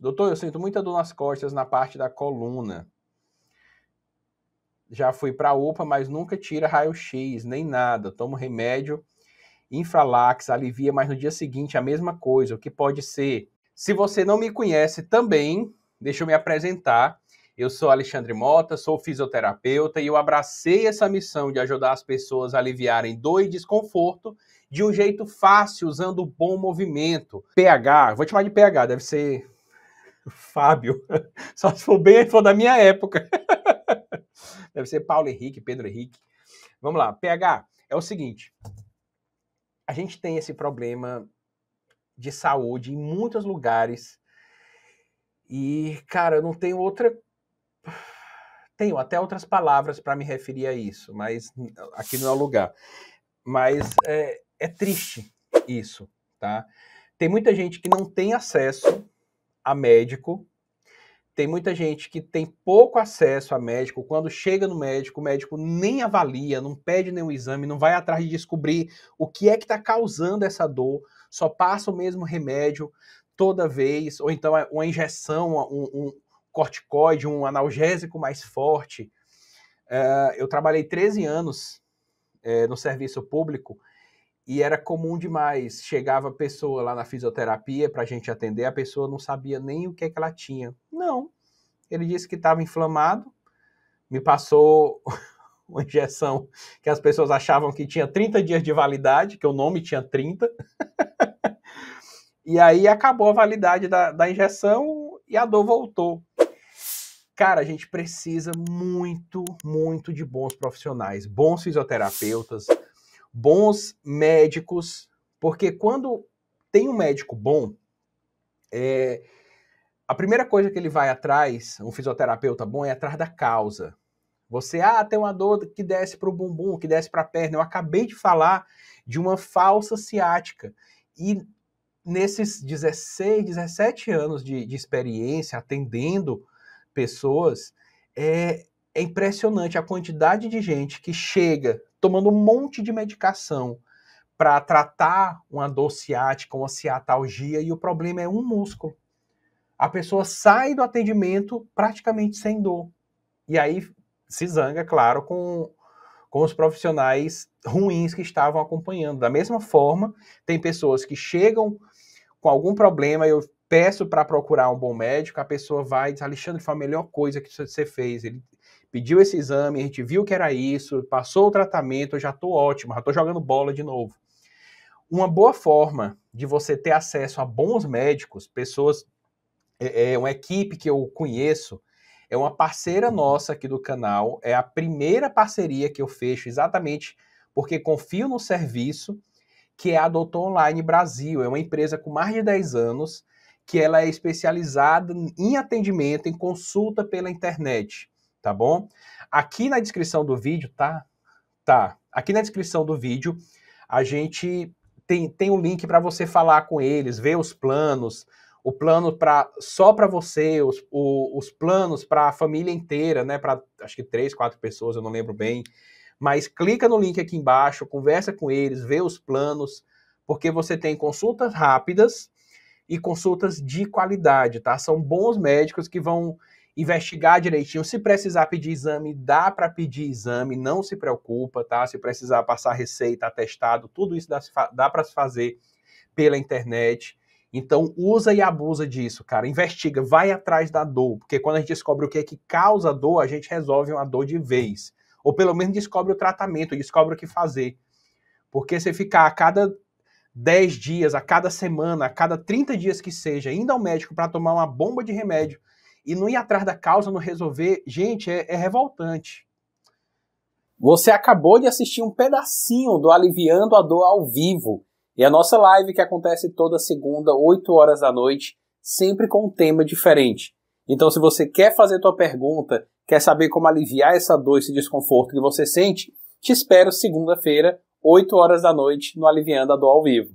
Doutor, eu sinto muita dor nas costas na parte da coluna. Já fui para a UPA, mas nunca tira raio-x, nem nada. Tomo remédio, infralax, alivia, mas no dia seguinte a mesma coisa. O que pode ser? Se você não me conhece também, deixa eu me apresentar. Eu sou Alexandre Mota, sou fisioterapeuta e eu abracei essa missão de ajudar as pessoas a aliviarem dor e desconforto de um jeito fácil, usando bom movimento. PH, vou te chamar de PH, deve ser Fábio. Só se for bem, for da minha época. Deve ser Paulo Henrique, Pedro Henrique. Vamos lá, PH, é o seguinte. A gente tem esse problema de saúde em muitos lugares. E, cara, eu não tenho outra tenho até outras palavras para me referir a isso, mas aqui não é o lugar. Mas é, é, triste isso, tá? Tem muita gente que não tem acesso a médico. Tem muita gente que tem pouco acesso a médico. Quando chega no médico, o médico nem avalia, não pede nenhum exame, não vai atrás de descobrir o que é que está causando essa dor, só passa o mesmo remédio toda vez, ou então é uma injeção, um, um corticoide, um analgésico mais forte. Uh, eu trabalhei 13 anos eh, no serviço público e era comum demais. Chegava a pessoa lá na fisioterapia para a gente atender, a pessoa não sabia nem o que, é que ela tinha. Não. Ele disse que estava inflamado, me passou uma injeção que as pessoas achavam que tinha 30 dias de validade, que o nome tinha 30. e aí acabou a validade da, da injeção e a dor voltou. Cara, a gente precisa muito, muito de bons profissionais, bons fisioterapeutas, bons médicos, porque quando tem um médico bom, é, a primeira coisa que ele vai atrás, um fisioterapeuta bom, é atrás da causa. Você, ah, tem uma dor que desce para o bumbum, que desce para a perna. Eu acabei de falar de uma falsa ciática. E nesses 16, 17 anos de, de experiência atendendo pessoas, é, é impressionante a quantidade de gente que chega tomando um monte de medicação para tratar uma dor ciática, uma ciatalgia, e o problema é um músculo. A pessoa sai do atendimento praticamente sem dor. E aí se zanga, claro, com, com os profissionais ruins que estavam acompanhando. Da mesma forma, tem pessoas que chegam com algum problema, eu peço para procurar um bom médico, a pessoa vai e diz, Alexandre, foi a melhor coisa que você fez. Ele pediu esse exame, a gente viu que era isso, passou o tratamento, eu já estou ótimo, já estou jogando bola de novo. Uma boa forma de você ter acesso a bons médicos, pessoas, é, é uma equipe que eu conheço, é uma parceira nossa aqui do canal, é a primeira parceria que eu fecho exatamente porque confio no serviço, que é a Doutor Online Brasil. É uma empresa com mais de 10 anos, que ela é especializada em atendimento, em consulta pela internet, tá bom? Aqui na descrição do vídeo, tá? Tá. Aqui na descrição do vídeo, a gente tem, tem um link para você falar com eles, ver os planos, o plano para só para você, os, o, os planos para a família inteira, né? Para acho que três, quatro pessoas, eu não lembro bem. Mas clica no link aqui embaixo, conversa com eles, vê os planos, porque você tem consultas rápidas e consultas de qualidade, tá? São bons médicos que vão investigar direitinho. Se precisar pedir exame, dá para pedir exame, não se preocupa, tá? Se precisar passar receita, atestado, tudo isso dá, dá para se fazer pela internet. Então, usa e abusa disso, cara. Investiga, vai atrás da dor, porque quando a gente descobre o que é que causa dor, a gente resolve uma dor de vez. Ou pelo menos descobre o tratamento, descobre o que fazer. Porque você ficar a cada 10 dias, a cada semana, a cada 30 dias que seja, indo ao médico para tomar uma bomba de remédio e não ir atrás da causa, não resolver, gente, é, é revoltante. Você acabou de assistir um pedacinho do Aliviando a Dor ao vivo. E a nossa live que acontece toda segunda, 8 horas da noite, sempre com um tema diferente. Então, se você quer fazer tua pergunta, quer saber como aliviar essa dor, esse desconforto que você sente, te espero segunda-feira, 8 horas da noite no Alivianda do Ao Vivo.